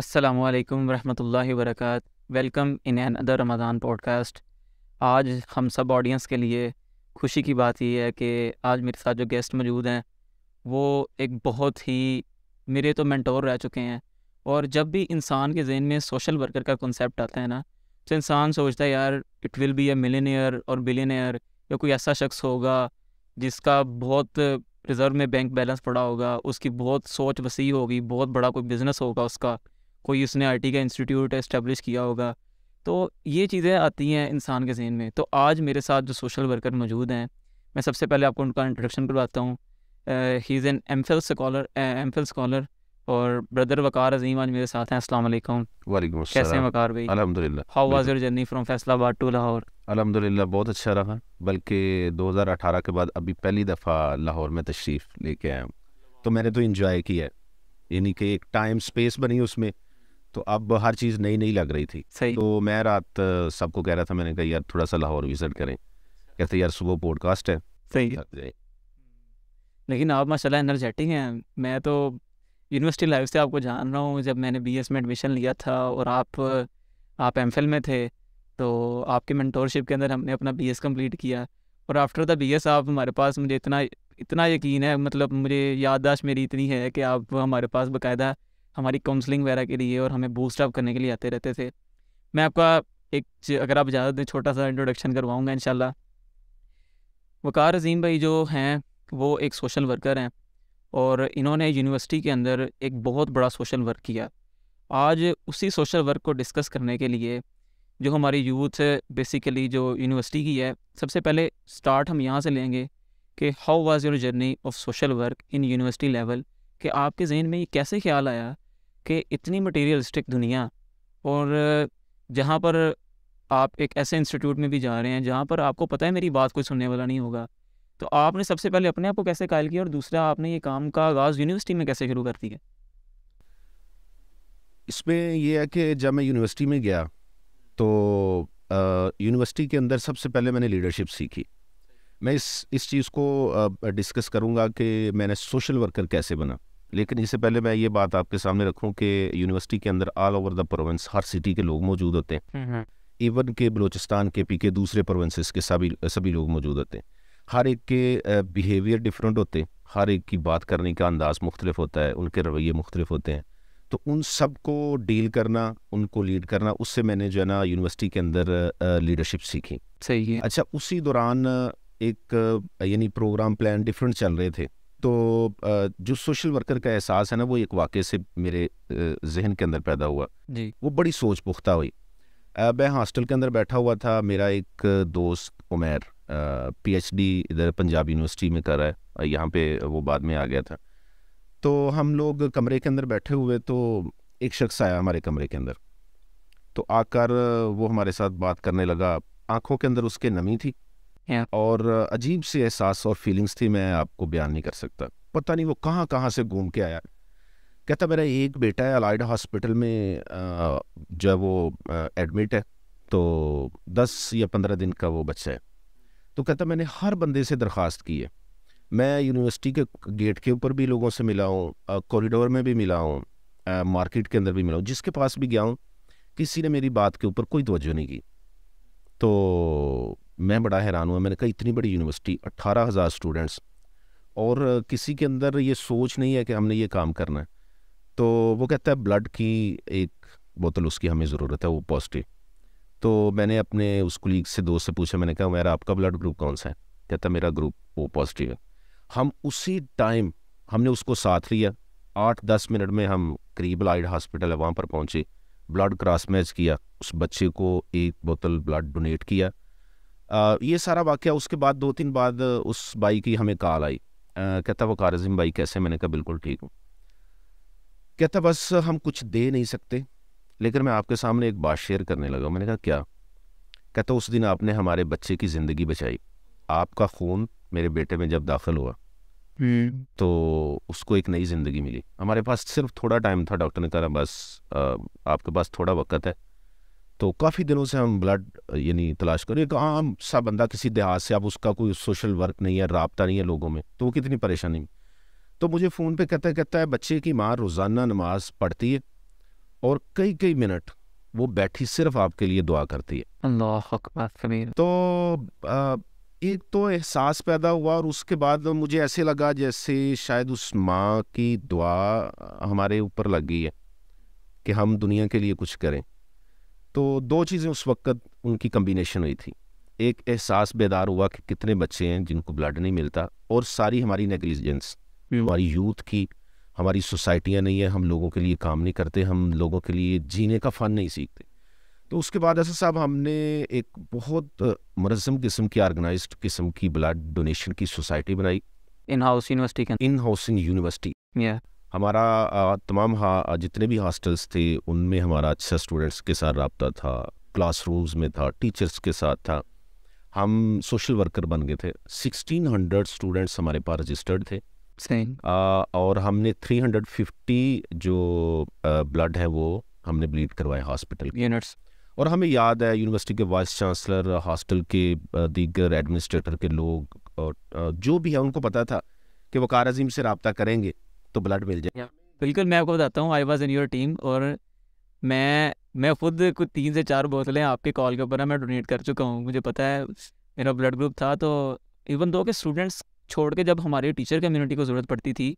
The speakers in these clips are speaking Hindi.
अस्सलाम वालेकुम रहमतुल्लाहि welcome in another Ramzan podcast आज हम सब ऑडियंस के लिए खुशी की बात यह है कि आज मेरे साथ जो गेस्ट मौजूद हैं वो एक बहुत ही मेरे तो मैंटोर रह चुके हैं और जब भी इंसान के जहन में सोशल वर्कर का कॉन्सेप्ट आता है ना तो इंसान सोचता है यार it will be a millionaire और बिलेनियर या कोई ऐसा शख्स होगा जिसका बहुत रिज़र्व में बैंक बैलेंस पड़ा होगा उसकी बहुत सोच वसी होगी बहुत बड़ा कोई बिज़नेस होगा उसका कोई उसने आई का इंस्टीट्यूट इस्टेब्लिश किया होगा तो ये चीज़ें आती हैं इंसान के जहन में तो आज मेरे साथ जो सोशल वर्कर मौजूद हैं मैं सबसे पहले आपको उनका इंट्रोडक्शन करवाता हूँ he is an M Phil scholar M Phil scholar और ब्रदर वकार अजीम आज मेरे साथ हैं अस्सलाम वालेकुम वालेकुम कैसे हैं वकार भाई अल्हम्दुलिल्लाह how was your journey from Faisalabad to Lahore अल्हम्दुलिल्लाह बहुत अच्छा रहा बल्कि 2018 के बाद अभी पहली दफ़ा लाहौर में तशरीफ़ लेके आया हूँ तो मैंने तो इन्जॉय किया यानी कि एक टाइम स्पेस बनी उसमें तो अब हर चीज़ नई नई लग रही थी सही तो मैं रात सबको कह रहा था मैंने कहा यार थोड़ा सा लाहौर विजिट करें कहते यार सुबह पॉडकास्ट है सही लेकिन आप माशाल्लाह एनर्जेटिक हैं मैं तो यूनिवर्सिटी लाइफ से आपको जान रहा हूँ जब मैंने बी में एडमिशन लिया था और आप आप एम में थे तो आपके मेंटोरशिप के अंदर हमने अपना बी कंप्लीट किया और आफ्टर द बी आप हमारे पास मुझे इतना इतना यकीन है मतलब मुझे याददाश्त मेरी इतनी है कि आप हमारे पास बाकायदा हमारी काउंसलिंग वगैरह के लिए और हमें बूस्ट अप करने के लिए आते रहते थे मैं आपका एक अगर आप इजाज़त दें छोटा सा इंट्रोडक्शन करवाऊँगा इन वकार अजीम भाई जो हैं वो एक सोशल वर्कर हैं और इन्होंने यूनिवर्सिटी के अंदर एक बहुत बड़ा सोशल वर्क किया आज उसी सोशल वर्क को डिस्कस करने के लिए जो हमारी यूथ बेसिकली जो यूनिवर्सिटी की है सबसे पहले स्टार्ट हम यहाँ से लेंगे कि how was your journey of social work in university level कि आपके जहन में ये कैसे ख्याल आया कि इतनी मटेरियलिस्टिक दुनिया और जहाँ पर आप एक ऐसे इंस्टीट्यूट में भी जा रहे हैं जहाँ पर आपको पता है मेरी बात कोई सुनने वाला नहीं होगा तो आपने सबसे पहले अपने आप को कैसे कायल किया और दूसरा आपने ये काम का आगाज़ यूनिवर्सिटी में कैसे शुरू कर दिया इसमें यह है कि जब मैं यूनिवर्सिटी में गया तो यूनिवर्सिटी के अंदर सबसे पहले मैंने लीडरशिप सीखी मैं इस इस चीज़ को डिस्कस करूँगा कि मैंने सोशल वर्कर कैसे बना लेकिन इससे पहले मैं ये बात आपके सामने रखूं कि यूनिवर्सिटी के अंदर ऑल ओवर द प्रोविंस हर सिटी के लोग मौजूद होते हैं इवन हम्म, हम्म। के बलूचिस्तान के पी के दूसरे प्रोविंसेस के सभी सभी लोग मौजूद होते हैं हर एक के बिहेवियर डिफरेंट होते हैं हर एक की बात करने का अंदाज़ मुख्तलिफ होता है उनके रवैये मुख्तलिफ होते हैं तो उन सब को डील करना उनको लीड करना उससे मैंने जो है ना यूनिवर्सिटी के अंदर लीडरशिप सीखी सही है अच्छा उसी दौरान एक यानी प्रोग्राम प्लान डिफरेंट चल रहे थे तो जो सोशल वर्कर का एहसास है ना वो एक वाक़े से मेरे जहन के अंदर पैदा हुआ जी वो बड़ी सोच पुख्ता हुई मैं हॉस्टल के अंदर बैठा हुआ था मेरा एक दोस्त उमेर पीएचडी इधर पंजाब यूनिवर्सिटी में कर रहा है यहाँ पे वो बाद में आ गया था तो हम लोग कमरे के अंदर बैठे हुए तो एक शख्स आया हमारे कमरे के अंदर तो आकर वो हमारे साथ बात करने लगा आंखों के अंदर उसके नमी थी और अजीब सी एहसास और फीलिंग्स थी मैं आपको बयान नहीं कर सकता पता नहीं वो कहाँ कहाँ से घूम के आया कहता मेरा एक बेटा है अलाइड हॉस्पिटल में जो है वो एडमिट है तो दस या पंद्रह दिन का वो बच्चा है तो कहता मैंने हर बंदे से दरख्वास्त की है मैं यूनिवर्सिटी के गेट के ऊपर भी लोगों से मिला हूँ कॉरिडोर में भी मिला हूँ मार्केट के अंदर भी मिला हूँ जिसके पास भी गया हूँ किसी ने मेरी बात के ऊपर कोई तोज्जो नहीं की तो मैं बड़ा हैरान हुआ मैंने कहा इतनी बड़ी यूनिवर्सिटी अट्ठारह हज़ार स्टूडेंट्स और किसी के अंदर ये सोच नहीं है कि हमने ये काम करना है तो वो कहता है ब्लड की एक बोतल उसकी हमें ज़रूरत है वो पॉजिटिव तो मैंने अपने उस कुलीग से दोस्त से पूछा मैंने कहा मेरा आपका ब्लड ग्रुप कौन सा है कहता मेरा ग्रुप वो पॉजिटिव है हम उसी टाइम हमने उसको साथ लिया आठ दस मिनट में हम करीब लाइड हॉस्पिटल है वहाँ पर पहुँचे ब्लड क्रॉस मैच किया उस बच्चे को एक बोतल ब्लड डोनेट किया ये सारा वाक्य उसके बाद दो तीन बाद उस बाई की हमें कॉल आई कहता वो कारजिम भाई कैसे मैंने कहा बिल्कुल ठीक हूँ कहता बस हम कुछ दे नहीं सकते लेकिन मैं आपके सामने एक बात शेयर करने लगा मैंने कहा क्या कहता उस दिन आपने हमारे बच्चे की ज़िंदगी बचाई आपका खून मेरे बेटे में जब दाखिल हुआ हम्म। तो उसको एक नई ज़िंदगी मिली हमारे पास सिर्फ थोड़ा टाइम था डॉक्टर ने कहा बस आपके पास थोड़ा वक्त है तो काफ़ी दिनों से हम ब्लड यानी तलाश करें एक आम सा बंदा किसी देहात से अब उसका कोई सोशल वर्क नहीं है रबता नहीं है लोगों में तो वो कितनी परेशानी में तो मुझे फ़ोन पे कहता कहता है बच्चे की माँ रोज़ाना नमाज पढ़ती है और कई कई मिनट वो बैठी सिर्फ आपके लिए दुआ करती है अल्लाह तो एक तो एहसास पैदा हुआ और उसके बाद मुझे ऐसे लगा जैसे शायद उस माँ की दुआ हमारे ऊपर लग गई है कि हम दुनिया के लिए कुछ करें तो दो चीज़ें उस वक्त उनकी कम्बिनेशन हुई थी एक एहसास बेदार हुआ कि कितने बच्चे हैं जिनको ब्लड नहीं मिलता और सारी हमारी नेग्लिजेंस हम्म। हमारी यूथ की हमारी सोसाइटियाँ नहीं है हम लोगों के लिए काम नहीं करते हम लोगों के लिए जीने का फ़न नहीं सीखते तो उसके बाद ऐसा साहब हमने एक बहुत मनज़म किस्म की ऑर्गेनाइज किस्म की ब्लड डोनेशन की सोसाइटी बनाई in house university in housing university हमारा तमाम हा, जितने भी हॉस्टल्स थे उनमें हमारा अच्छा स्टूडेंट्स के साथ रबता था क्लासरूम्स में था टीचर्स के साथ था हम सोशल वर्कर बन गए थे 1600 स्टूडेंट्स हमारे पास रजिस्टर्ड थे आ, और हमने 350 जो ब्लड है वो हमने ब्लीड करवाए हॉस्पिटल यूनिट्स और हमें याद है यूनिवर्सिटी के वाइस चांसलर हॉस्टल के दीगर एडमिनिस्ट्रेटर के लोग और जो भी है उनको पता था कि वकार अजीम से रबता करेंगे तो ब्लड मिल जाए बिल्कुल मैं आपको बताता हूँ I was in your team और मैं मैं खुद कुछ तीन से चार बोतलें आपके कॉल के ऊपर मैं डोनेट कर चुका हूँ मुझे पता है मेरा ब्लड ग्रुप था तो इवन दो के स्टूडेंट्स छोड़ के जब हमारे टीचर कम्युनिटी को ज़रूरत पड़ती थी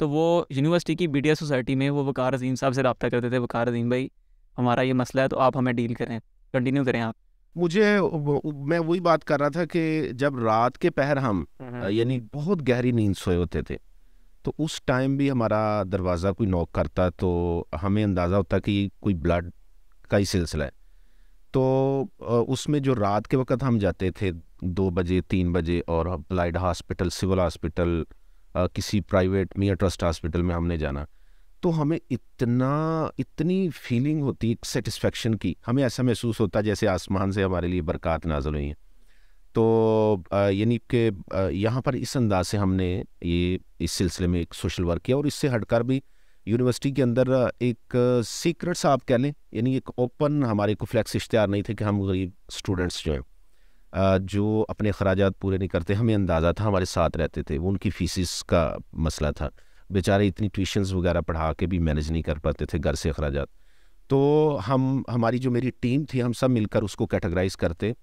तो वो यूनिवर्सिटी की बी सोसाइटी में वो वकार अजीम साहब से रबता करते थे वकार अजीम भाई हमारा ये मसला है तो आप हमें डील करें कंटिन्यू करें आप मुझे मैं वही बात कर रहा था कि जब रात के पहर हम हम्म, हम्म। यानी बहुत गहरी नींद सोए होते थे तो उस टाइम भी हमारा दरवाज़ा कोई नॉक करता तो हमें अंदाज़ा होता कि कोई ब्लड का ही सिलसिला है तो उसमें जो रात के वक्त हम जाते थे दो बजे तीन बजे और अप्लाइड हॉस्पिटल सिविल हॉस्पिटल किसी प्राइवेट मियाँ ट्रस्ट हॉस्पिटल में हमने जाना तो हमें इतना इतनी फीलिंग होती सेटिस्फेक्शन की हमें ऐसा महसूस होता जैसे आसमान से हमारे लिए बरक़ात नाजल हुई हैं तो यानी कि यहाँ पर इस अंदाज से हमने ये इस सिलसिले में एक सोशल वर्क किया और इससे हटकर भी यूनिवर्सिटी के अंदर एक सीक्रेट सा आप कह लें यानी एक ओपन हमारे को फ्लैक्स इश्तहार नहीं थे कि हम गरीब स्टूडेंट्स जो हैं जो अपने अखराज पूरे नहीं करते हमें अंदाज़ा था हमारे साथ रहते थे वो उनकी फीसिस का मसला था बेचारे इतनी ट्यूशन्स वगैरह पढ़ा के भी मैनेज नहीं कर पाते थे घर से अखराज तो हम हमारी जो मेरी टीम थी हम सब मिलकर उसको कैटेगराइज करते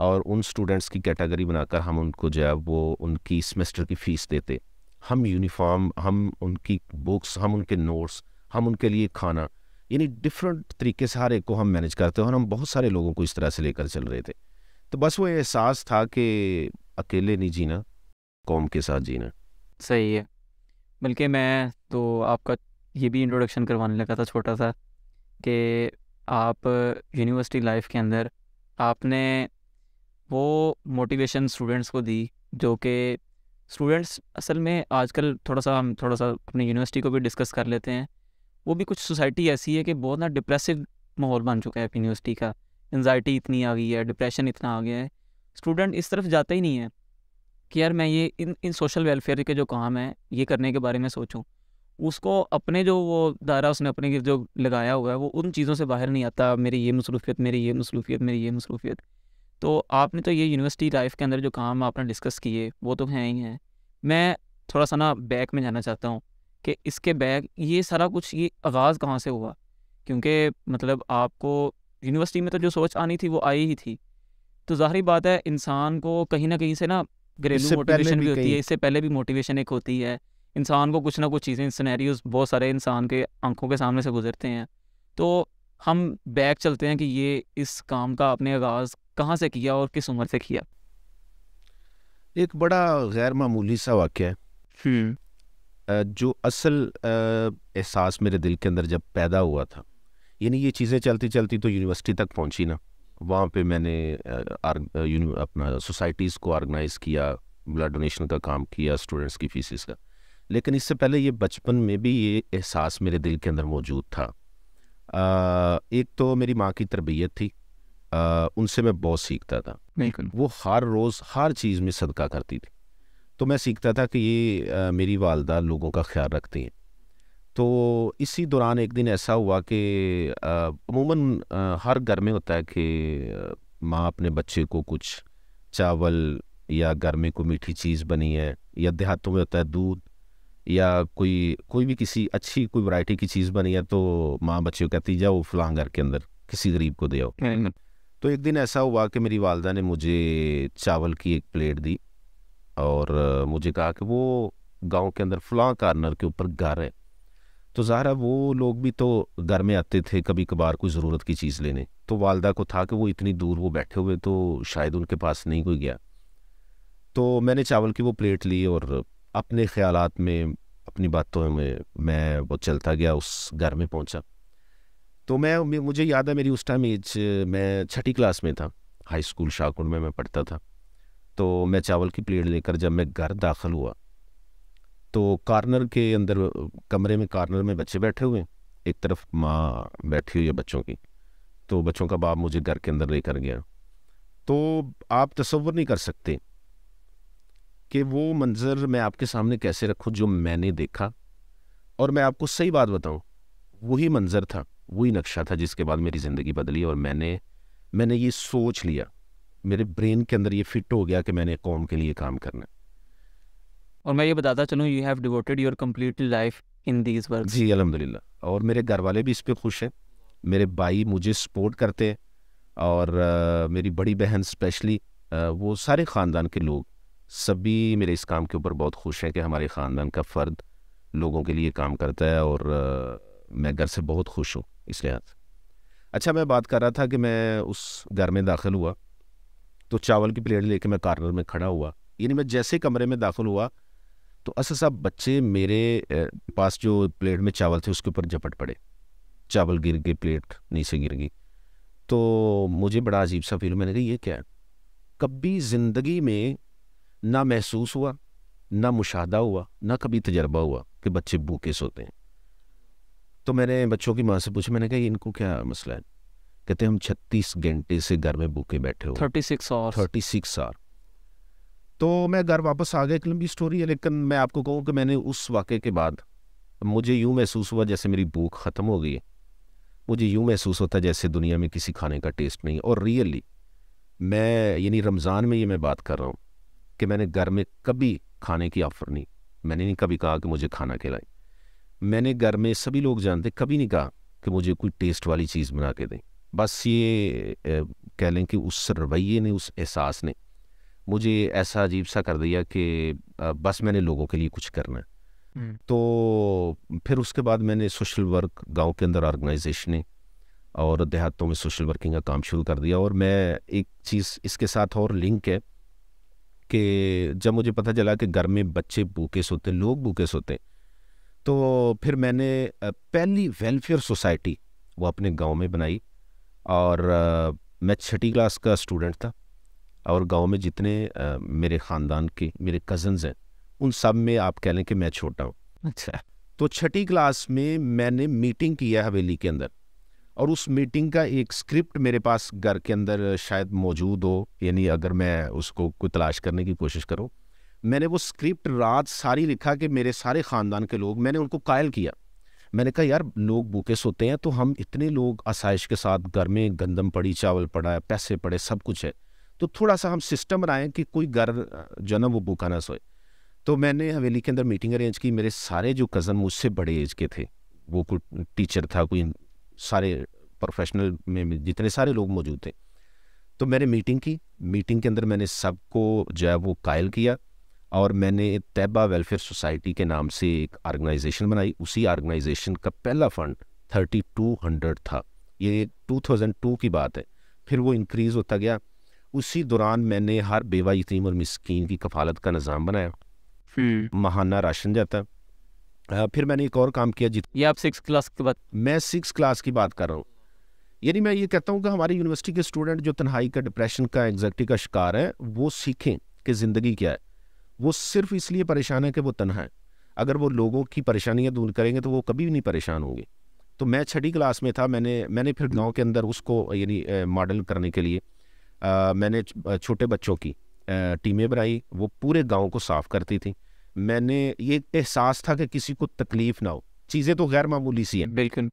और उन स्टूडेंट्स की कैटेगरी बनाकर हम उनको जो है वो उनकी सेमेस्टर की फ़ीस देते हम यूनिफॉर्म हम उनकी बुक्स हम उनके नोट्स हम उनके लिए खाना यानी डिफरेंट तरीके से हर एक को हम मैनेज करते हैं और हम बहुत सारे लोगों को इस तरह से लेकर चल रहे थे तो बस वो एहसास था कि अकेले नहीं जीना कौम के साथ जीना सही है बल्कि मैं तो आपका ये भी इंट्रोडक्शन करवाने लगा था छोटा सा कि आप यूनिवर्सिटी लाइफ के अंदर आपने वो मोटिवेशन स्टूडेंट्स को दी जो कि स्टूडेंट्स असल में आजकल थोड़ा सा हम थोड़ा सा अपनी यूनिवर्सिटी को भी डिस्कस कर लेते हैं वो भी कुछ सोसाइटी ऐसी है कि बहुत ना डिप्रेसिव माहौल बन चुका है अपनी यूनिवर्सिटी का एनजाइटी इतनी आ गई है डिप्रेशन इतना आ गया है स्टूडेंट इस तरफ जाता ही नहीं है कि यार मैं ये इन इन सोशल वेलफेयर के जो काम है ये करने के बारे में सोचूं उसको अपने जो वो दायरा उसने अपने जो लगाया हुआ है वो उन चीज़ों से बाहर नहीं आता मेरी ये मसरूफियत मेरी ये मसरूफियत मेरी ये मसरूफियत तो आपने तो ये यूनिवर्सिटी लाइफ के अंदर जो काम आपने डिस्कस किए वो तो हैं ही हैं मैं थोड़ा सा ना बैक में जाना चाहता हूँ कि इसके बैक ये सारा कुछ ये आगाज़ कहाँ से हुआ क्योंकि मतलब आपको यूनिवर्सिटी में तो जो सोच आनी थी वो आई ही थी तो जाहरी बात है इंसान को कहीं ना कहीं से ना घरेलू मोटिवेशन भी, भी होती है इससे पहले भी मोटिवेशन एक होती है इंसान को कुछ ना कुछ चीज़ें सिनेरियोज बहुत सारे इंसान के आंखों के सामने से गुजरते हैं तो हम बैक चलते हैं कि ये इस काम का आपने आगाज़ कहाँ से किया और किस उम्र से किया एक बड़ा गैर मामूली सा वाक्य है हम्म। जो असल एहसास मेरे दिल के अंदर जब पैदा हुआ था यानी ये चीज़ें चलती चलती तो यूनिवर्सिटी तक पहुंची ना वहाँ पे मैंने अपना सोसाइटीज़ को ऑर्गेनाइज़ किया ब्लड डोनेशन का काम किया स्टूडेंट्स की फीसिस का लेकिन इससे पहले ये बचपन में भी ये एहसास मेरे दिल के अंदर मौजूद था आ, एक तो मेरी माँ की तरबियत थी उनसे मैं बहुत सीखता था वो हर रोज़ हर चीज़ में सदका करती थी तो मैं सीखता था कि ये आ, मेरी वालदा लोगों का ख्याल रखती हैं तो इसी दौरान एक दिन ऐसा हुआ कि अमूमन हर घर में होता है कि माँ अपने बच्चे को कुछ चावल या घर में कोई मीठी चीज़ बनी है या देहातों में होता है दूध या कोई कोई भी किसी अच्छी कोई वैरायटी की चीज़ बनी है तो माँ बच्चे को कहती जाओ फलां घर के अंदर किसी गरीब को दे आओ तो एक दिन ऐसा हुआ कि मेरी वालदा ने मुझे चावल की एक प्लेट दी और मुझे कहा कि वो गांव के अंदर फलां कार्नर के ऊपर घर है तो ज़ाहरा वो लोग भी तो घर में आते थे कभी कभार कोई ज़रूरत की चीज़ लेने तो वालदा को था कि वो इतनी दूर वो बैठे हुए तो शायद उनके पास नहीं कोई गया तो मैंने चावल की वो प्लेट ली और अपने ख्यालात में अपनी बातों में मैं वो चलता गया उस घर में पहुंचा तो मैं मुझे याद है मेरी उस टाइम एज मैं छठी क्लास में था हाई स्कूल शाहकुंड में मैं पढ़ता था तो मैं चावल की प्लेट लेकर जब मैं घर दाखिल हुआ तो कार्नर के अंदर कमरे में कार्नर में बच्चे बैठे हुए एक तरफ माँ बैठी हुई है बच्चों की तो बच्चों का बाप मुझे घर के अंदर लेकर गया तो आप तस्वर नहीं कर सकते कि वो मंज़र मैं आपके सामने कैसे रखूं जो मैंने देखा और मैं आपको सही बात बताऊं वही मंज़र था वही नक्शा था जिसके बाद मेरी ज़िंदगी बदली और मैंने मैंने ये सोच लिया मेरे ब्रेन के अंदर ये फिट हो गया कि मैंने कौम के लिए काम करना है और मैं ये बताता चलूँ you have devoted your complete life in these work जी अलहमदिल्ला और मेरे घर वाले भी इस पर खुश हैं मेरे भाई मुझे सपोर्ट करते हैं और आ, मेरी बड़ी बहन स्पेशली वो सारे ख़ानदान के लोग सभी मेरे इस काम के ऊपर बहुत खुश हैं कि हमारे ख़ानदान का फ़र्द लोगों के लिए काम करता है और आ, मैं घर से बहुत खुश हूँ इसलिए अच्छा मैं बात कर रहा था कि मैं उस घर में दाखिल हुआ तो चावल की प्लेट लेके मैं कार्नर में खड़ा हुआ यानी मैं जैसे कमरे में दाखिल हुआ तो असल साहब बच्चे मेरे पास जो प्लेट में चावल थे उसके ऊपर झपट पड़े चावल गिर गए प्लेट नीचे गिर गई तो मुझे बड़ा अजीब सा फील मैंने कहा ये क्या है कभी ज़िंदगी में ना महसूस हुआ ना मुशाह हुआ ना कभी तजर्बा हुआ कि बच्चे भूखे सोते हैं तो मैंने बच्चों की माँ से पूछा मैंने कहा इनको क्या मसला है कहते हम छत्तीस घंटे से घर में भूखे बैठे हो thirty six hour thirty six hour तो मैं घर वापस आ गया एक लंबी स्टोरी है लेकिन मैं आपको कहूँ कि मैंने उस वाक़े के बाद मुझे यूँ महसूस हुआ जैसे मेरी भूख ख़त्म हो गई है मुझे यूँ महसूस होता जैसे दुनिया में किसी खाने का टेस्ट नहीं और रियली मैं यानी रमज़ान में ये मैं बात कर रहा हूँ कि मैंने घर में कभी खाने की ऑफ़र नहीं मैंने नहीं कभी कहा कि मुझे खाना खिलाएं मैंने घर में सभी लोग जानते कभी नहीं कहा कि मुझे कोई टेस्ट वाली चीज़ बना के दें बस ये कह लें कि उस रवैये ने उस एहसास ने मुझे ऐसा अजीब सा कर दिया कि बस मैंने लोगों के लिए कुछ करना है हम्म। तो फिर उसके बाद मैंने सोशल वर्क गांव के अंदर ऑर्गेनाइजेशन और देहातों में सोशल वर्किंग का काम शुरू कर दिया और मैं एक चीज़ इसके साथ और लिंक है कि जब मुझे पता चला कि घर में बच्चे भूखे सोते लोग भूखे सोते तो फिर मैंने पहली वेलफेयर सोसाइटी वो अपने गांव में बनाई और मैं छठी क्लास का स्टूडेंट था और गांव में जितने मेरे ख़ानदान के मेरे कज़न्स हैं उन सब में आप कह लें कि मैं छोटा हूँ अच्छा तो छठी क्लास में मैंने मीटिंग की है हवेली के अंदर और उस मीटिंग का एक स्क्रिप्ट मेरे पास घर के अंदर शायद मौजूद हो यानी अगर मैं उसको कोई तलाश करने की कोशिश करूँ मैंने वो स्क्रिप्ट रात सारी लिखा कि मेरे सारे ख़ानदान के लोग मैंने उनको कायल किया मैंने कहा यार लोग भूखे सोते हैं तो हम इतने लोग आसाइश के साथ घर में गंदम पड़ी चावल पड़ा है पैसे पड़े सब कुछ है तो थोड़ा सा हम सिस्टम बनाएं कि कोई घर जो ना वो भूखा ना सोए तो मैंने हवेली के अंदर मीटिंग अरेंज की मेरे सारे जो कज़न मुझसे बड़े एज के थे वो कोई टीचर था कोई सारे प्रोफेशनल में जितने सारे लोग मौजूद थे तो मैंने मीटिंग की मीटिंग के अंदर मैंने सबको जो है वो कायल किया और मैंने तैबा वेलफेयर सोसाइटी के नाम से एक आर्गेनाइजेशन बनाई उसी आर्गेनाइजेशन का पहला फंड थर्टी टू हंड्रेड था ये टू थाउजेंड टू की बात है फिर वो इंक्रीज होता गया उसी दौरान मैंने हर बेवा यतीम और मस्किन की कफालत का निज़ाम बनाया हम्म। महाना राशन जाता फिर मैंने एक और काम किया जित ये आप सिक्स क्लास की बात मैं सिक्स क्लास की बात कर रहा हूँ यानी मैं ये कहता हूँ कि हमारी यूनिवर्सिटी के स्टूडेंट जो तन्हाई का डिप्रेशन का एग्जैक्टी का शिकार है वो सीखें कि ज़िंदगी क्या है वो सिर्फ इसलिए परेशान है कि वो तनहा है अगर वो लोगों की परेशानियाँ दूर करेंगे तो वो कभी भी नहीं परेशान होंगे तो मैं छठी क्लास में था मैंने मैंने फिर गांव के अंदर उसको यानी मॉडल करने के लिए आ, मैंने छोटे बच्चों की टीमें बनाई वो पूरे गांव को साफ़ करती थी मैंने ये एहसास था कि किसी को तकलीफ़ ना हो चीज़ें तो गैर मामूली सी हैं बिल्कुल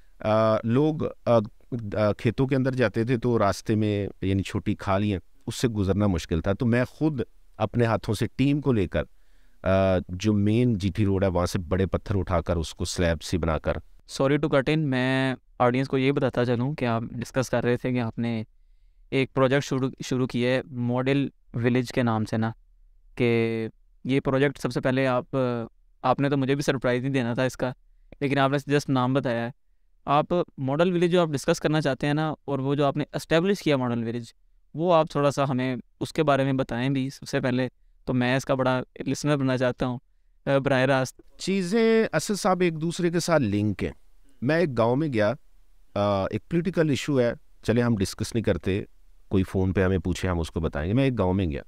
लोग आ, आ, खेतों के अंदर जाते थे तो रास्ते में यानी छोटी खालियाँ उससे गुजरना मुश्किल था तो मैं खुद अपने हाथों से टीम को लेकर जो मेन जीटी रोड है वहाँ से बड़े पत्थर उठाकर उसको स्लैब सी बनाकर सॉरी टू कट इन मैं ऑडियंस को ये बताता चलूँ कि आप डिस्कस कर रहे थे कि आपने एक प्रोजेक्ट शुरू शुरू किया है मॉडल विलेज के नाम से ना कि ये प्रोजेक्ट सबसे पहले आप आपने तो मुझे भी सरप्राइज़ नहीं देना था इसका लेकिन आपने जस्ट नाम बताया है आप मॉडल विलेज जो आप डिस्कस करना चाहते हैं ना और वो जो आपने इस्टेब्लिश किया मॉडल विलेज वो आप थोड़ा सा हमें उसके बारे में बताएं भी सबसे पहले तो मैं इसका बड़ा लिसनर बनना चाहता हूँ बर रास्त चीज़ें असल साहब एक दूसरे के साथ लिंक हैं मैं एक गाँव में गया एक पोलिटिकल इशू है चले हम डिस्कस नहीं करते कोई फ़ोन पे हमें पूछे हम उसको बताएंगे मैं एक गांव में गया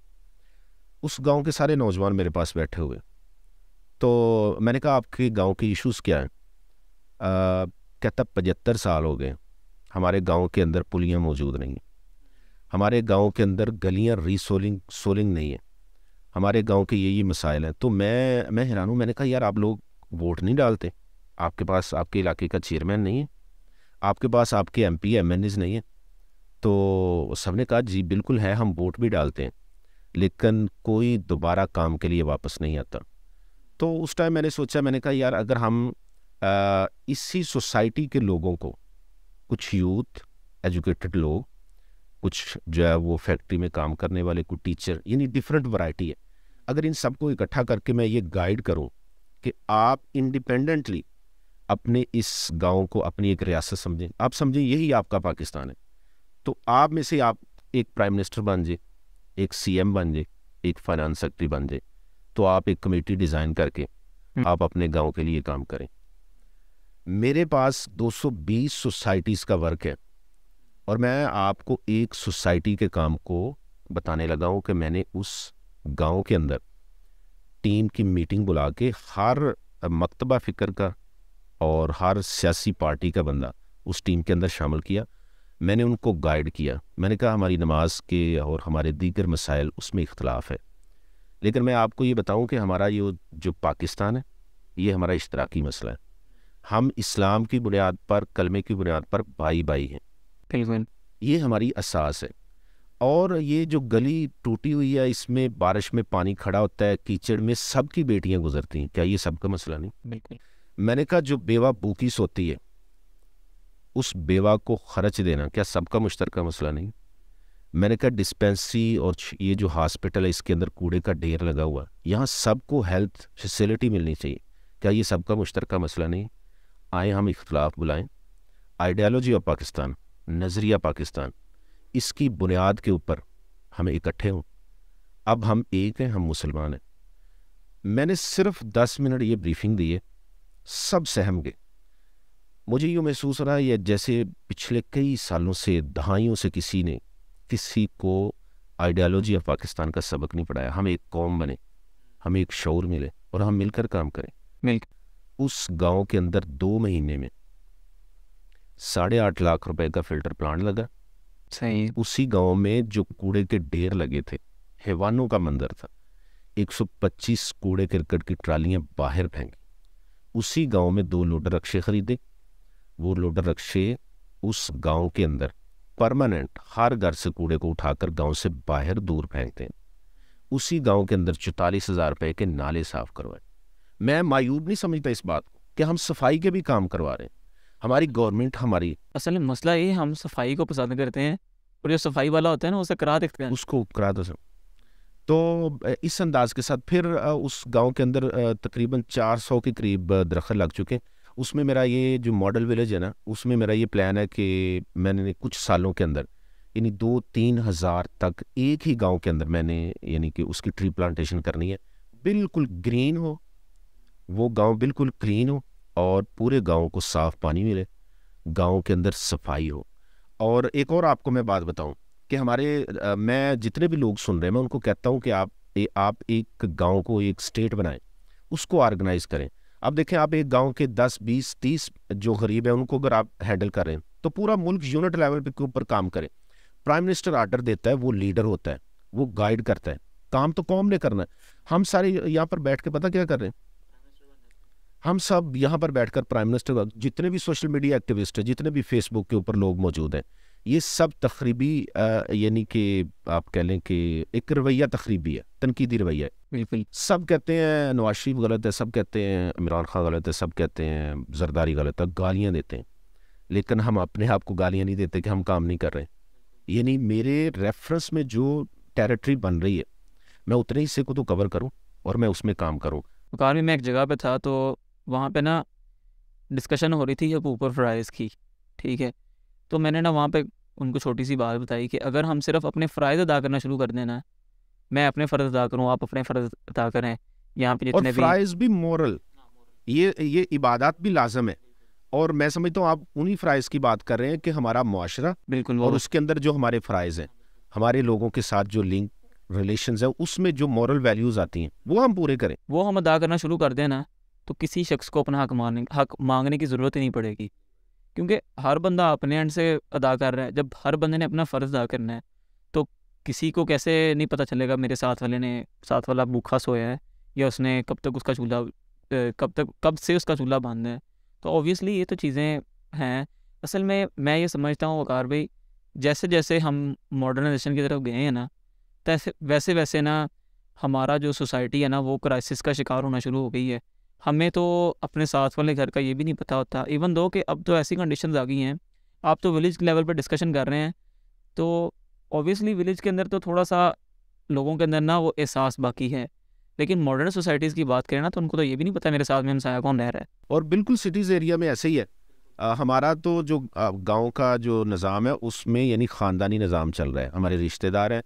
उस गांव के सारे नौजवान मेरे पास बैठे हुए तो मैंने कहा आपके गांव के इश्यूज क्या हैं कहता पचहत्तर साल हो गए हमारे गांव के अंदर पुलियाँ मौजूद नहीं हमारे गांव के अंदर गलियां रीसोलिंग सोलिंग नहीं है हमारे गांव के ये ये मसाइल हैं तो मैं मैं हैरान हूँ मैंने कहा यार आप लोग वोट नहीं डालते आपके पास आपके इलाके का चेयरमैन नहीं है आपके पास आपके M P M N H नहीं है तो सबने कहा जी बिल्कुल है हम वोट भी डालते हैं लेकिन कोई दोबारा काम के लिए वापस नहीं आता तो उस टाइम मैंने सोचा मैंने कहा यार अगर हम आ, इसी सोसाइटी के लोगों को कुछ यूथ एजुकेटेड लोग कुछ जो है वो फैक्ट्री में काम करने वाले कुछ टीचर यानी डिफरेंट वैरायटी है अगर इन सबको इकट्ठा करके मैं ये गाइड करूँ कि आप इंडिपेंडेंटली अपने इस गांव को अपनी एक रियासत समझें आप समझें यही आपका पाकिस्तान है तो आप में से आप एक प्राइम मिनिस्टर बन जाए एक एम बन जाए एक फाइनेंस सेक्रेटरी बन जाए तो आप एक कमेटी डिज़ाइन करके हम्म। आप अपने गाँव के लिए काम करें मेरे पास 220 सोसाइटीज़ का वर्क है और मैं आपको एक सोसाइटी के काम को बताने लगा हूँ कि मैंने उस गांव के अंदर टीम की मीटिंग बुला के हर मकतबा फ़िक्र का और हर सियासी पार्टी का बंदा उस टीम के अंदर शामिल किया मैंने उनको गाइड किया मैंने कहा हमारी नमाज के और हमारे दीगर मसाइल उसमें इख्तलाफ है लेकिन मैं आपको ये बताऊं कि हमारा ये जो पाकिस्तान है ये हमारा इश्तराकी मसला है हम इस्लाम की बुनियाद पर कलमे की बुनियाद पर भाई भाई हैं बिल्कुल ये हमारी असास है और ये जो गली टूटी हुई है इसमें बारिश में पानी खड़ा होता है कीचड़ में सबकी बेटियां गुजरती हैं क्या ये सबका मसला नहीं बिल्कुल मैंने कहा जो बेवा भूखी सोती है उस बेवा को खर्च देना क्या सबका मुश्तर मसला नहीं मैंने कहा डिस्पेंसरी और ये जो हॉस्पिटल है इसके अंदर कूड़े का ढेर लगा हुआ यहाँ सबको हेल्थ फैसिलिटी मिलनी चाहिए क्या ये सबका मुश्तरका मसला नहीं आए हम इख्तलाफ बुलाएं आइडियालॉजी ऑफ पाकिस्तान नज़रिया पाकिस्तान इसकी बुनियाद के ऊपर हम इकट्ठे हों अब हम एक हैं हम मुसलमान हैं मैंने सिर्फ दस मिनट ये ब्रीफिंग दी है सब सहम गए मुझे यूँ महसूस हो रहा है या जैसे पिछले कई सालों से दहाइयों से किसी ने किसी को आइडियालॉजी ऑफ पाकिस्तान का सबक नहीं पढ़ाया हम एक कौम बने हमें एक शौर मिले और हम मिलकर काम करें मिल उस गांव के अंदर दो महीने में साढ़े आठ लाख रुपए का फिल्टर प्लांट लगा सही उसी गांव में जो कूड़े के ढेर लगे थे हैवानों का मंदिर था 125 कूड़े क्रिकेट की ट्रालियां बाहर फेंकी उसी गांव में दो लोडर रक्शे खरीदे वो लोडर रक्शे उस गांव के अंदर परमानेंट हर घर से कूड़े को उठाकर गांव से बाहर दूर फेंकते हैं उसी गांव के अंदर चौतालीस हजार रुपए के नाले साफ करवाए मैं मायूब नहीं समझता इस बात को कि हम सफाई के भी काम करवा रहे हैं हमारी गवर्नमेंट हमारी असल में मसला ये हम सफाई को पसंद करते हैं और जो सफाई वाला होता है ना उसे करा देखते हैं उसको करा दो तो इस अंदाज के साथ फिर उस गांव के अंदर तकरीबन 400 के करीब दरख्त लग चुके हैं उसमें मेरा ये जो मॉडल विलेज है ना उसमें मेरा ये प्लान है कि मैंने कुछ सालों के अंदर यानी दो तीन हज़ार तक एक ही गांव के अंदर मैंने यानी कि उसकी ट्री प्लांटेशन करनी है बिल्कुल ग्रीन हो वो गांव बिल्कुल क्लीन हो और पूरे गांव को साफ पानी मिले गांव के अंदर सफाई हो और एक और आपको मैं बात बताऊं कि हमारे आ, मैं जितने भी लोग सुन रहे हैं मैं उनको कहता हूं कि आप ए, आप एक गांव को एक स्टेट बनाएं उसको ऑर्गेनाइज करें अब देखें आप एक गांव के 10 20 30 जो गरीब हैं उनको अगर आप हैंडल कर रहे हैं तो पूरा मुल्क यूनिट लेवल पे के ऊपर काम करें प्राइम मिनिस्टर आर्डर देता है वो लीडर होता है वो गाइड करता है काम तो कौम ने करना है हम सारे यहाँ पर बैठ के पता क्या कर रहे हैं हम सब यहाँ पर बैठकर प्राइम मिनिस्टर जितने भी सोशल मीडिया एक्टिविस्ट हैं जितने भी फेसबुक के ऊपर लोग मौजूद हैं ये सब तकरीबी यानी कि आप कह लें कि एक रवैया तकरीबी है तनकीदी रवैया है बिल्कुल सब कहते हैं नवाज शरीफ गलत है सब कहते हैं इमरान खान गलत है सब कहते हैं जरदारी गलत है गालियाँ देते हैं लेकिन हम अपने आप को गालियाँ नहीं देते कि हम काम नहीं कर रहे यानी मेरे रेफरेंस में जो टेरिटरी बन रही है मैं उतने हिस्से को तो कवर करूँ और मैं उसमें काम करूँ कार में मैं एक जगह पे था तो वहाँ पे ना डिस्कशन हो रही थी अब ऊपर फ्राइज़ की ठीक है तो मैंने ना वहाँ पे उनको छोटी सी बात बताई कि अगर हम सिर्फ अपने फ्राइज अदा करना शुरू कर देना मैं अपने फ़र्ज अदा करूँ आप अपने फ़र्ज अदा करें यहाँ पे जितने फ़्राइज भी मॉरल ये ये इबादत भी लाजम है और मैं समझता हूँ आप उन्हीं फ्राइज की बात कर रहे हैं कि हमारा माशरा बिल्कुल और उसके अंदर जो हमारे फ्राइज हैं हमारे लोगों के साथ जो लिंक रिलेशन है उसमें जो मॉरल वैल्यूज़ आती हैं वो हम पूरे करें वो हम अदा करना शुरू कर देना तो किसी शख्स को अपना हक मांगने हक मांगने की ज़रूरत ही नहीं पड़ेगी क्योंकि हर बंदा अपने एंड से अदा कर रहा है जब हर बंदे ने अपना फ़र्ज़ अदा करना है तो किसी को कैसे नहीं पता चलेगा मेरे साथ वाले ने साथ वाला भूखा सोया है या उसने कब तक उसका चूल्हा कब तक कब से उसका चूल्हा बांधना है तो ऑब्वियसली ये तो चीज़ें हैं असल में मैं ये समझता हूँ वकार भाई जैसे जैसे हम मॉडर्नाइजेशन की तरफ गए हैं ना तैसे वैसे वैसे ना हमारा जो सोसाइटी है ना वो क्राइसिस का शिकार होना शुरू हो गई है हमें तो अपने साथ वाले घर का ये भी नहीं पता होता इवन दो कि अब तो ऐसी कंडीशन आ गई हैं आप तो विलेज लेवल पर डिस्कशन कर रहे हैं तो ऑब्वियसली विलेज के अंदर तो थोड़ा सा लोगों के अंदर ना वो एहसास बाकी है लेकिन मॉडर्न सोसाइटीज़ की बात करें ना तो उनको तो ये भी नहीं पता मेरे साथ में हमसाया कौन रह रहा है और बिल्कुल सिटीज़ एरिया में ऐसे ही है आ, हमारा तो जो गांव का जो निज़ाम है उसमें यानी ख़ानदानी निज़ाम चल रहा है हमारे रिश्तेदार हैं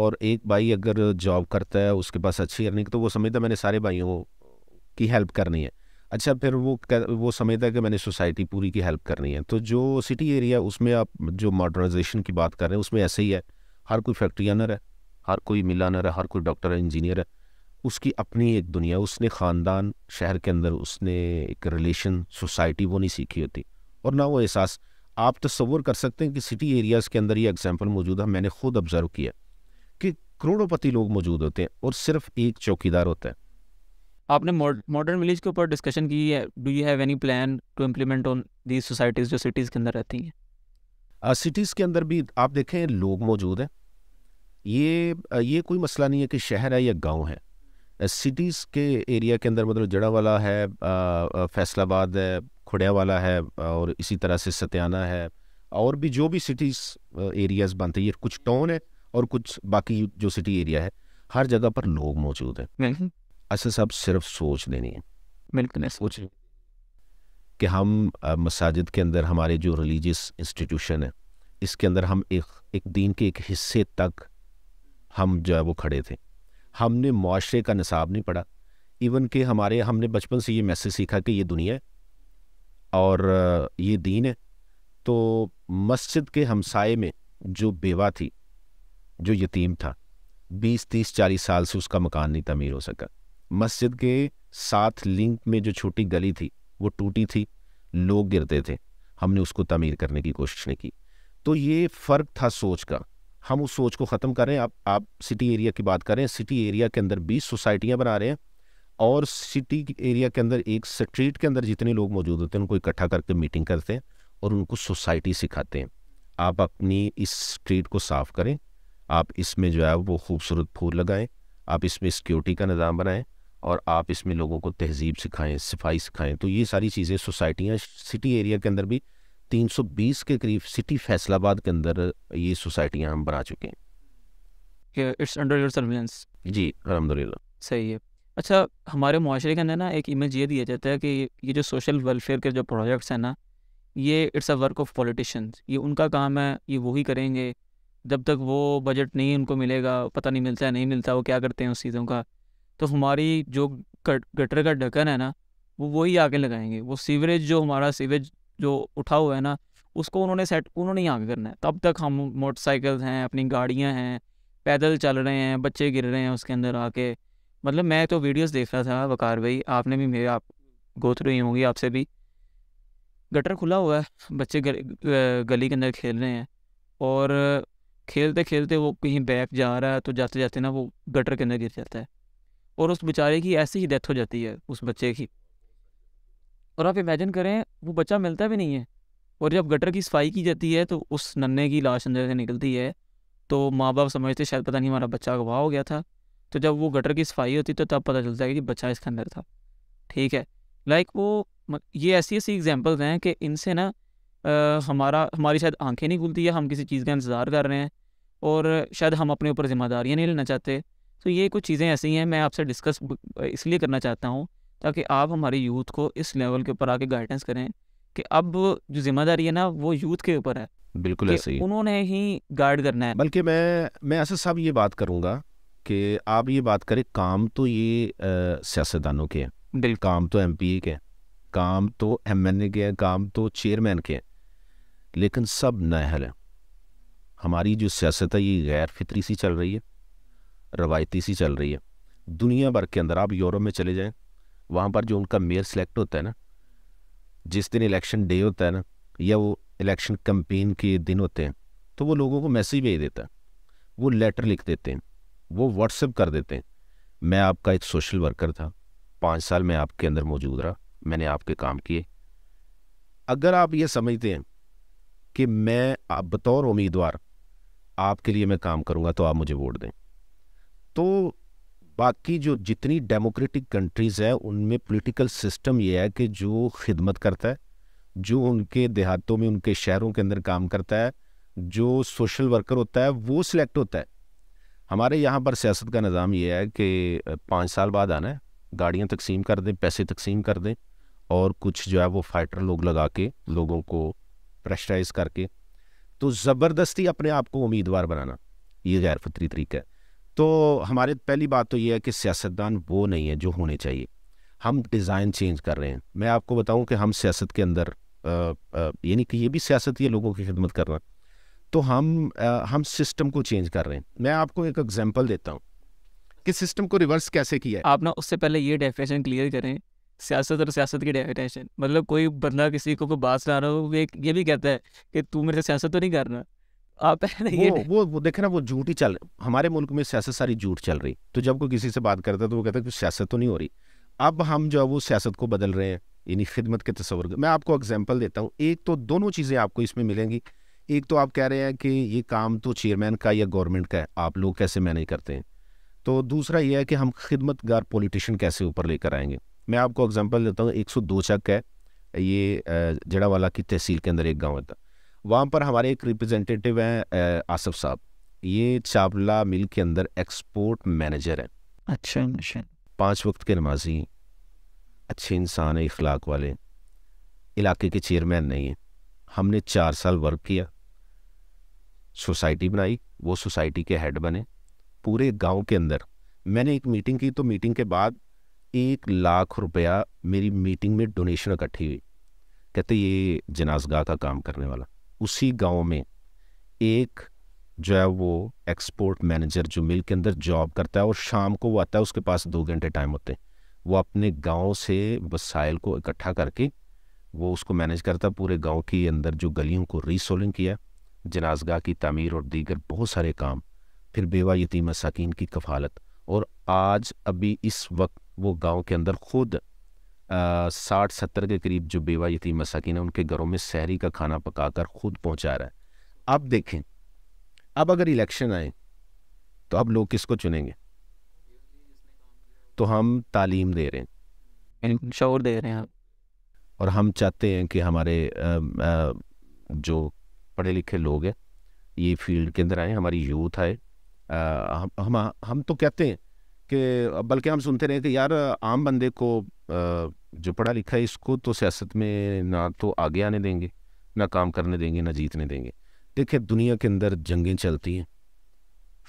और एक भाई अगर जॉब करता है उसके पास अच्छी अर्निंग तो वो समझता मैंने सारे भाइयों को की हेल्प करनी है अच्छा फिर वो कर, वो समझता है कि मैंने सोसाइटी पूरी की हेल्प करनी है तो जो सिटी एरिया उसमें आप जो मॉडर्नाइजेशन की बात कर रहे हैं उसमें ऐसे ही है हर कोई फैक्ट्री ऑनर है हर कोई मिल ऑनर है हर कोई डॉक्टर है इंजीनियर है उसकी अपनी एक दुनिया उसने ख़ानदान शहर के अंदर उसने एक रिलेशन सोसाइटी वो नहीं सीखी होती और ना वो एहसास आप तस्वर कर सकते हैं कि सिटी एरियाज़ के अंदर ये एग्जाम्पल मौजूद है मैंने खुद ऑब्ज़र्व किया कि करोड़ों पति लोग मौजूद होते हैं और सिर्फ एक चौकीदार होता है आपने मॉडर्न विलेज के ऊपर डिस्कशन की है do you have any plan to implement on these societies जो सिटीज़ के अंदर रहती हैं सिटीज़ के अंदर भी आप देखें लोग मौजूद हैं ये ये कोई मसला नहीं है कि शहर है या गांव है सिटीज़ के एरिया के अंदर मतलब जड़ा वाला है फैसलाबाद है खुड़िया वाला है और इसी तरह से सत्याना है और भी जो भी सिटीज़ एरियाज़ बनते हैं ये कुछ टाउन है और कुछ बाकी जो सिटी एरिया है हर जगह पर लोग मौजूद हैं हम्म। अच्छा साहब सिर्फ सोच लेनी है बिल्कुल सोच कि हम मसाजिद के अंदर हमारे जो रिलीजियस इंस्टीट्यूशन है इसके अंदर हम एक एक दीन के एक हिस्से तक हम जो है वो खड़े थे हमने माशरे का निसाब नहीं पढ़ा इवन के हमारे हमने बचपन से ये मैसेज सीखा कि ये दुनिया है और ये दीन है तो मस्जिद के हमसाए में जो बेवा थी जो यतीम था बीस तीस चालीस साल से उसका मकान नहीं तमीर हो सका मस्जिद के साथ लिंक में जो छोटी गली थी वो टूटी थी लोग गिरते थे हमने उसको तमीर करने की कोशिश नहीं की तो ये फ़र्क था सोच का हम उस सोच को ख़त्म करें आप आप सिटी एरिया की बात करें सिटी एरिया के अंदर बीस सोसाइटियाँ बना रहे हैं और सिटी एरिया के अंदर एक स्ट्रीट के अंदर जितने लोग मौजूद होते हैं उनको इकट्ठा करके मीटिंग करते हैं और उनको सोसाइटी सिखाते हैं आप अपनी इस स्ट्रीट को साफ़ करें आप इसमें जो है वो खूबसूरत फूल लगाएं आप इसमें सिक्योरिटी का निज़ाम बनाएं और आप इसमें लोगों को तहजीब सिखाएं सफाई सिखाएं तो ये सारी चीज़ें सोसाइटियाँ सिटी एरिया के अंदर भी 320 के करीब सिटी फैसलाबाद के अंदर ये सोसाइटियाँ हम बना चुके हैं इट्स अंडर योर सर्विलेंस जी अलहमदिल्ला सही है अच्छा हमारे माशरे के अंदर ना एक इमेज ये दिया जाता है कि ये जो सोशल वेलफेयर के जो प्रोजेक्ट्स हैं ना ये it's a work of politicians ये उनका काम है ये वही करेंगे जब तक वो बजट नहीं उनको मिलेगा पता नहीं मिलता है नहीं मिलता वो क्या करते हैं उस चीज़ों का तो हमारी जो गटर का ढक्कन है ना वो वही आके लगाएंगे वो सीवरेज जो हमारा सीवेज जो उठा हुआ है ना उसको उन्होंने सेट उन्होंने ही आगे करना है तब तक हम मोटरसाइकिल हैं अपनी गाड़ियाँ हैं पैदल चल रहे हैं बच्चे गिर रहे हैं उसके अंदर आके मतलब मैं तो वीडियोस देख रहा था वकार भाई आपने भी मेरे आप गोथ रही होंगी आपसे भी गटर खुला हुआ है बच्चे गली के अंदर खेल रहे हैं और खेलते खेलते वो कहीं बैक जा रहा है तो जाते जाते ना वो गटर के अंदर गिर जाता है और उस बेचारे की ऐसी ही डेथ हो जाती है उस बच्चे की और आप इमेजिन करें वो बच्चा मिलता भी नहीं है और जब गटर की सफाई की जाती है तो उस नन्हे की लाश अंदर से निकलती है तो माँ बाप समझते शायद पता नहीं हमारा बच्चा अगवा हो गया था तो जब वो गटर की सफाई होती तो तब पता चलता है कि बच्चा इसके अंदर था ठीक है लाइक वो ये ऐसी ऐसी एग्जाम्पल्स हैं कि इनसे ना आ, हमारा हमारी शायद आंखें नहीं खुलती है हम किसी चीज़ का इंतज़ार कर रहे हैं और शायद हम अपने ऊपर ज़िम्मेदारियाँ नहीं लेना चाहते तो ये कुछ चीज़ें ऐसी हैं मैं आपसे डिस्कस इसलिए करना चाहता हूँ ताकि आप हमारे यूथ को इस लेवल के ऊपर आके गाइडेंस करें कि अब जो जिम्मेदारी है ना वो यूथ के ऊपर है बिल्कुल ऐसे ही उन्होंने ही गाइड करना है बल्कि मैं मैं ऐसे सब ये बात करूँगा कि आप ये बात करें काम तो ये सियासतदानों तो के हैं काम तो एम के हैं काम तो एम के हैं काम तो चेयरमैन के हैं लेकिन सब नहल हैं हमारी जो सियासत है ये गैर फितरी सी चल रही है रवायती सी चल रही है दुनिया भर के अंदर आप यूरोप में चले जाएं वहाँ पर जो उनका मेयर सेलेक्ट होता है ना जिस दिन इलेक्शन डे होता है ना या वो इलेक्शन कंपेन के दिन होते हैं तो वो लोगों को मैसेज भेज देता है वो लेटर लिख देते हैं वो व्हाट्सएप कर देते हैं मैं आपका एक सोशल वर्कर था पाँच साल मैं आपके अंदर मौजूद रहा मैंने आपके काम किए अगर आप ये समझते हैं कि मैं आप बतौर उम्मीदवार आपके लिए मैं काम करूँगा तो आप मुझे वोट दें तो बाकी जो जितनी डेमोक्रेटिक कंट्रीज़ है उनमें पॉलिटिकल सिस्टम ये है कि जो खिदमत करता है जो उनके देहातों में उनके शहरों के अंदर काम करता है जो सोशल वर्कर होता है वो सिलेक्ट होता है हमारे यहाँ पर सियासत का निज़ाम ये है कि पाँच साल बाद आना है गाड़ियाँ तकसीम कर दें पैसे तकसीम कर दें और कुछ जो है वो फाइटर लोग लगा के लोगों को प्रेशराइज करके तो ज़बरदस्ती अपने आप को उम्मीदवार बनाना ये गैर तरीका है तो हमारे पहली बात तो ये है कि सियासतदान वो नहीं है जो होने चाहिए हम डिज़ाइन चेंज कर रहे हैं मैं आपको बताऊं कि हम सियासत के अंदर यानी कि ये भी सियासत ही लोगों की खिदमत करना तो हम आ, हम सिस्टम को चेंज कर रहे हैं मैं आपको एक एग्जाम्पल देता हूँ कि सिस्टम को रिवर्स कैसे किया है आप ना उससे पहले ये डेफिनेशन क्लियर करें सियासत और सियासत की डेफिनेशन मतलब कोई बंदा किसी को, कोई बात सुना रहा हो ये भी कहता है कि तू मेरे से सियासत तो नहीं करना आप है ना ये वो, वो देखे ना वो झूठ ही चल हमारे मुल्क में सियासत सारी झूठ चल रही तो जब कोई किसी से बात करता है तो वो कहता है सियासत तो नहीं हो रही अब हम जो है वो सियासत को बदल रहे हैं यानी खिदमत के तस्वर मैं आपको एग्जाम्पल देता हूँ एक तो दोनों चीज़ें आपको इसमें मिलेंगी एक तो आप कह रहे हैं कि ये काम तो चेयरमैन का या गवर्नमेंट का है आप लोग कैसे मैनेज करते हैं तो दूसरा ये है कि हम खिदमत गार पोलिटिशन कैसे ऊपर लेकर आएंगे मैं आपको एग्ज़ाम्पल देता हूँ एक सौ दो चक है ये जड़ावाला की तहसील के अंदर एक गाँव था वहाँ पर हमारे एक रिप्रेजेंटेटिव हैं आसफ साहब ये चावला मिल के अंदर एक्सपोर्ट मैनेजर है अच्छा अच्छा पाँच वक्त के नमाजी अच्छे इंसान है इखलाक वाले इलाके के चेयरमैन नहीं हैं हमने चार साल वर्क किया सोसाइटी बनाई वो सोसाइटी के हेड बने पूरे गांव के अंदर मैंने एक मीटिंग की तो मीटिंग के बाद एक लाख रुपया मेरी मीटिंग में डोनेशन इकट्ठी हुई कहते ये जनाजगाह का काम करने वाला उसी गांव में एक जो है वो एक्सपोर्ट मैनेजर जो मिल के अंदर जॉब करता है और शाम को वो आता है उसके पास दो घंटे टाइम होते हैं वो अपने गांव से वसाइल को इकट्ठा करके वो उसको मैनेज करता है पूरे गांव के अंदर जो गलियों को रीसोलिंग किया जनाजगाह की तमीर और दीगर बहुत सारे काम फिर बेवा यतीम सकीन की कफालत और आज अभी इस वक्त वो गांव के अंदर खुद साठ सत्तर के करीब जो बेवा यतीम मसाकिन है उनके घरों में शहरी का खाना पकाकर खुद पहुंचा रहा है अब देखें अब अगर इलेक्शन आए तो अब लोग किसको चुनेंगे तो हम तालीम दे रहे हैं शोर दे रहे हैं और हम चाहते हैं कि हमारे जो पढ़े लिखे लोग हैं ये फील्ड के अंदर आए हमारी यूथ आए हम हम हम तो कहते हैं कि बल्कि हम सुनते रहे कि यार आम बंदे को जो पढ़ा लिखा है इसको तो सियासत में ना तो आगे आने देंगे ना काम करने देंगे ना जीतने देंगे देखिए दुनिया के अंदर जंगें चलती हैं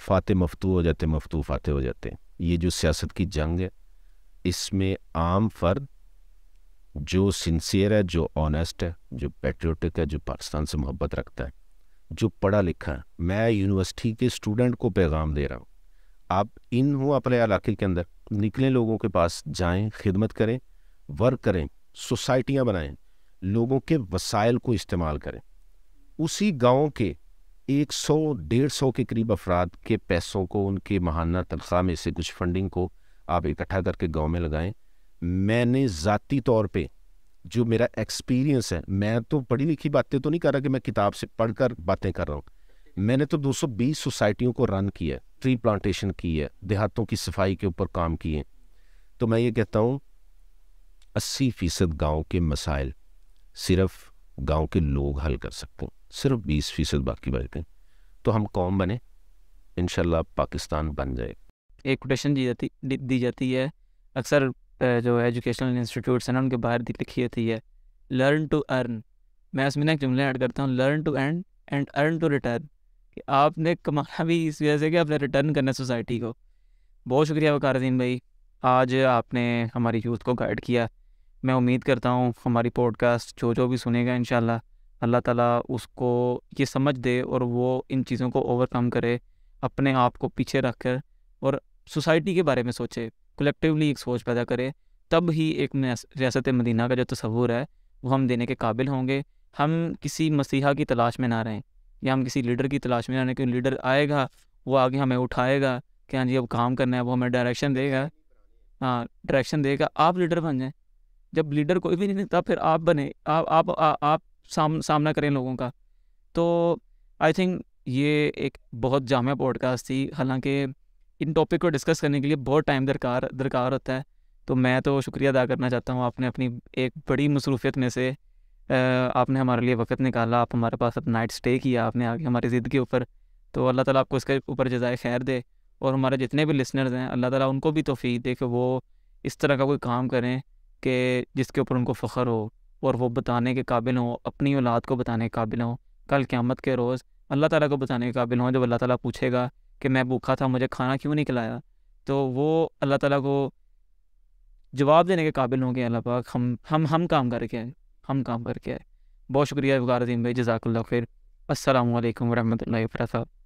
फाते मफतू हो जाते मफतू फाते हो जाते हैं ये जो सियासत की जंग है इसमें आम फ़र्द जो सिंसियर है जो ऑनेस्ट है जो पेट्रियोटिक है जो पाकिस्तान से मोहब्बत रखता है जो पढ़ा लिखा है मैं यूनिवर्सिटी के स्टूडेंट को पैगाम दे रहा हूँ आप इन हो अपने इलाके के अंदर निकलें लोगों के पास जाएं खिदमत करें वर्क करें सोसाइटियाँ बनाएं लोगों के वसाइल को इस्तेमाल करें उसी गांव के 100 डेढ़ सौ के करीब अफराद के पैसों को उनके महाना तनख्वाह में से कुछ फंडिंग को आप इकट्ठा करके गांव में लगाएं मैंने ज़ाती तौर पे जो मेरा एक्सपीरियंस है मैं तो पढ़ी लिखी बातें तो नहीं कर रहा कि मैं किताब से पढ़कर बातें कर रहा हूँ मैंने तो 220 सोसाइटियों को रन किया है ट्री प्लांटेशन की है देहातों की सफाई के ऊपर काम किए तो मैं ये कहता हूँ अस्सी फीसद गाँव के मसाइल सिर्फ गांव के लोग हल कर सकते हैं सिर्फ बीस फीसद बाकी बचते हैं तो हम कौम बने इन पाकिस्तान बन जाए एक कोटेशन दी जाती दी जाती है अक्सर जो एजुकेशनल इंस्टीट्यूट्स हैं ना उनके बाहर लिखी होती है लर्न टू अर्न मैं उसमें ना एक जुमले ऐड करता हूँ learn to end and earn to return कि आपने कमाना भी इस वजह से कि आपने रिटर्न करना सोसाइटी को बहुत शुक्रिया वकार भाई आज आपने हमारी यूथ को गाइड किया मैं उम्मीद करता हूँ हमारी पॉडकास्ट जो जो भी सुनेगा इन अल्लाह ताला उसको ये समझ दे और वो इन चीज़ों को ओवरकम करे अपने आप को पीछे रख कर और सोसाइटी के बारे में सोचे कलेक्टिवली एक सोच पैदा करे तब ही एक रियासत मदीना का जो तस्वूर है वो हम देने के काबिल होंगे हम किसी मसीहा की तलाश में ना रहें या हम किसी लीडर की तलाश में ना रहें क्योंकि लीडर आएगा वो आगे हमें उठाएगा कि हाँ जी अब काम करना है वो हमें डायरेक्शन देगा हाँ डायरेक्शन देगा आप लीडर बन जाएँ जब लीडर कोई भी नहीं था फिर आप बने आप आप आ, आप साम, सामना करें लोगों का तो आई थिंक ये एक बहुत जाम पॉडकास्ट थी हालांकि इन टॉपिक को डिस्कस करने के लिए बहुत टाइम दरकार दरकार होता है तो मैं तो शुक्रिया अदा करना चाहता हूँ आपने अपनी एक बड़ी मसरूफियत में से आपने हमारे लिए वक्त निकाला आप हमारे पास अब नाइट स्टे किया आपने आगे हमारी ज़िद के ऊपर तो अल्लाह ताला आपको इसके ऊपर जजाय खैर दे और हमारे जितने भी लिसनर्स हैं अल्लाह ताला उनको भी तोफ़ी दे कि वो इस तरह का कोई काम करें के जिसके ऊपर उनको फ़ख्र हो और वो बताने के काबिल हों अपनी औलाद को बताने के काबिल हों कल क़्यामत के रोज़ अल्लाह ताला को बताने के काबिल हों जब अल्लाह ताला पूछेगा कि मैं भूखा था मुझे खाना क्यों नहीं खिलाया तो वो अल्लाह ताला को जवाब देने के काबिल होंगे अल्लाह पाक हम हम हम काम करके आए हम काम करके आए बहुत शुक्रिया वकार अजीम भाई जजाकल्ला खैर असल वरहमल वर्क